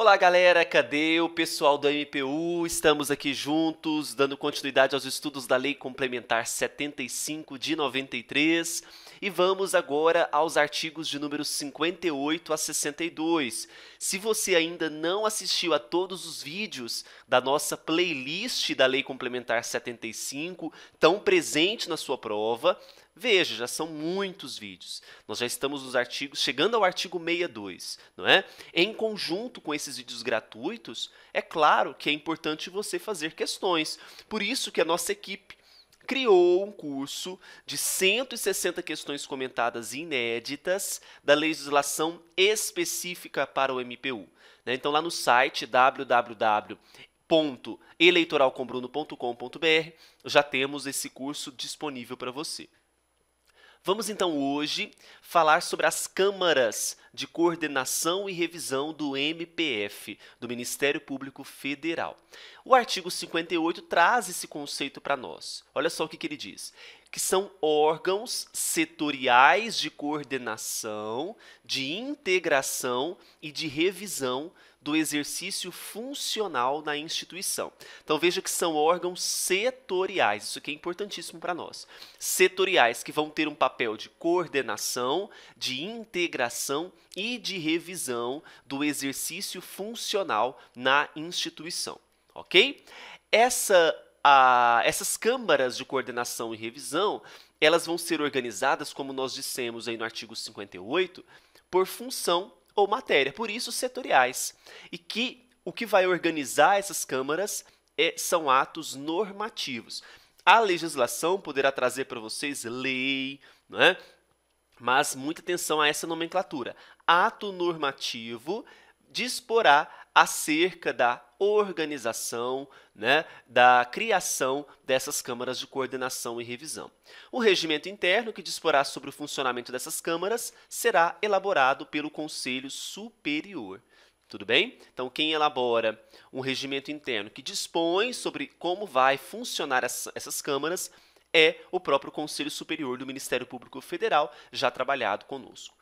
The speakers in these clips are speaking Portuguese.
Olá, galera, cadê o pessoal do MPU? Estamos aqui juntos, dando continuidade aos estudos da Lei Complementar 75 de 93 e vamos agora aos artigos de números 58 a 62. Se você ainda não assistiu a todos os vídeos da nossa playlist da Lei Complementar 75, tão presente na sua prova, Veja, já são muitos vídeos. Nós já estamos nos artigos, chegando ao artigo 62, não é? Em conjunto com esses vídeos gratuitos, é claro que é importante você fazer questões. Por isso que a nossa equipe criou um curso de 160 questões comentadas inéditas da legislação específica para o MPU. Né? Então, lá no site www.eleitoralcombruno.com.br já temos esse curso disponível para você. Vamos então hoje falar sobre as câmaras de coordenação e revisão do MPF, do Ministério Público Federal. O artigo 58 traz esse conceito para nós. Olha só o que, que ele diz: que são órgãos setoriais de coordenação, de integração e de revisão do exercício funcional na instituição. Então veja que são órgãos setoriais, isso é importantíssimo para nós. Setoriais que vão ter um papel de coordenação, de integração e de revisão do exercício funcional na instituição, ok? Essa, a, essas câmaras de coordenação e revisão, elas vão ser organizadas, como nós dissemos aí no artigo 58, por função ou matéria, por isso setoriais. E que o que vai organizar essas câmaras é, são atos normativos. A legislação poderá trazer para vocês lei, né? mas muita atenção a essa nomenclatura. Ato normativo disporá acerca da organização, né, da criação dessas câmaras de coordenação e revisão. O regimento interno que disporá sobre o funcionamento dessas câmaras será elaborado pelo Conselho Superior. Tudo bem? Então, quem elabora um regimento interno que dispõe sobre como vai funcionar essas câmaras é o próprio Conselho Superior do Ministério Público Federal, já trabalhado conosco.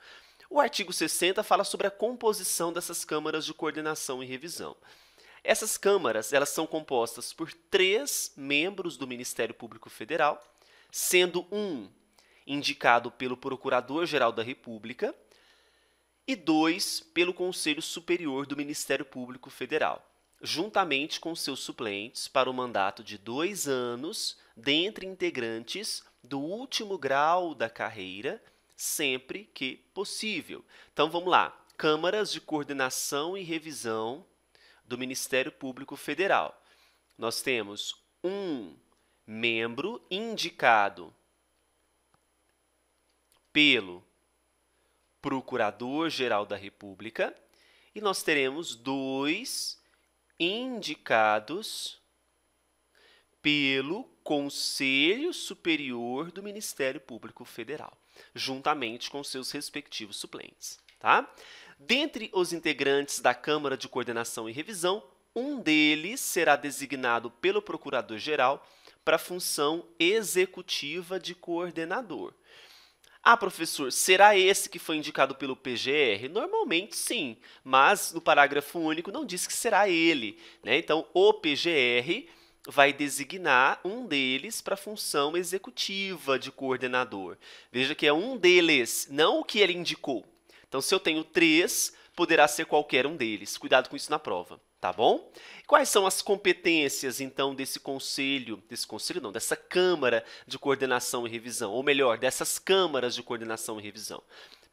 O artigo 60 fala sobre a composição dessas câmaras de coordenação e revisão. Essas câmaras elas são compostas por três membros do Ministério Público Federal, sendo um indicado pelo Procurador-Geral da República e dois pelo Conselho Superior do Ministério Público Federal, juntamente com seus suplentes para o mandato de dois anos dentre integrantes do último grau da carreira, sempre que possível. Então vamos lá. Câmaras de Coordenação e Revisão do Ministério Público Federal. Nós temos um membro indicado pelo Procurador-Geral da República e nós teremos dois indicados pelo Conselho Superior do Ministério Público Federal, juntamente com seus respectivos suplentes. Tá? Dentre os integrantes da Câmara de Coordenação e Revisão, um deles será designado pelo Procurador-Geral para a função executiva de coordenador. Ah, professor, será esse que foi indicado pelo PGR? Normalmente sim, mas no parágrafo único não diz que será ele. Né? Então, o PGR vai designar um deles para a função executiva de coordenador. Veja que é um deles, não o que ele indicou. Então, se eu tenho três, poderá ser qualquer um deles. Cuidado com isso na prova, tá bom? Quais são as competências, então, desse conselho, desse conselho não, dessa Câmara de Coordenação e Revisão, ou melhor, dessas câmaras de coordenação e revisão?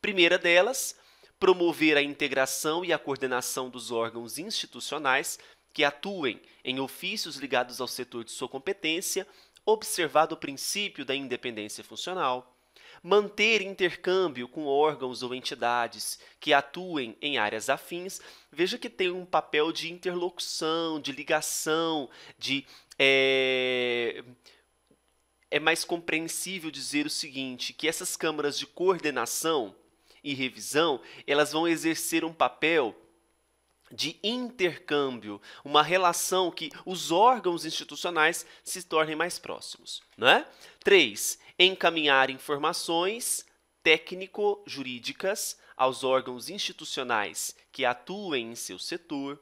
Primeira delas, promover a integração e a coordenação dos órgãos institucionais que atuem em ofícios ligados ao setor de sua competência, observado o princípio da independência funcional, manter intercâmbio com órgãos ou entidades que atuem em áreas afins, veja que tem um papel de interlocução, de ligação, de. É, é mais compreensível dizer o seguinte, que essas câmaras de coordenação e revisão, elas vão exercer um papel de intercâmbio, uma relação que os órgãos institucionais se tornem mais próximos, não é? 3. Encaminhar informações técnico-jurídicas aos órgãos institucionais que atuem em seu setor,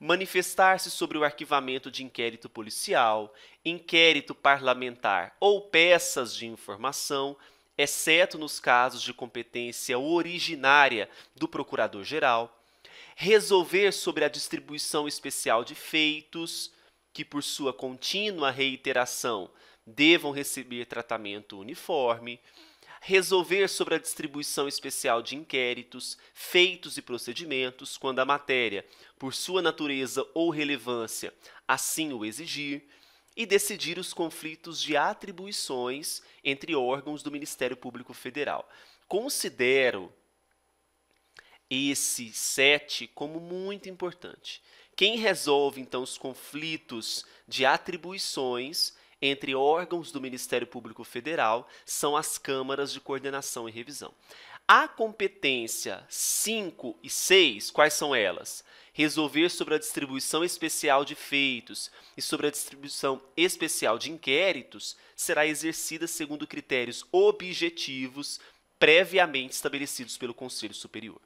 manifestar-se sobre o arquivamento de inquérito policial, inquérito parlamentar ou peças de informação, exceto nos casos de competência originária do procurador-geral resolver sobre a distribuição especial de feitos, que por sua contínua reiteração devam receber tratamento uniforme, resolver sobre a distribuição especial de inquéritos, feitos e procedimentos, quando a matéria, por sua natureza ou relevância, assim o exigir, e decidir os conflitos de atribuições entre órgãos do Ministério Público Federal. Considero esse 7 como muito importante. Quem resolve, então, os conflitos de atribuições entre órgãos do Ministério Público Federal são as câmaras de coordenação e revisão. A competência 5 e 6, quais são elas? Resolver sobre a distribuição especial de feitos e sobre a distribuição especial de inquéritos será exercida segundo critérios objetivos previamente estabelecidos pelo Conselho Superior.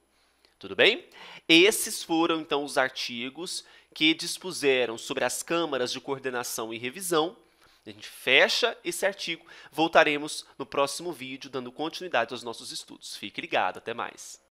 Tudo bem? Esses foram então os artigos que dispuseram sobre as câmaras de coordenação e revisão. A gente fecha esse artigo. Voltaremos no próximo vídeo dando continuidade aos nossos estudos. Fique ligado, até mais.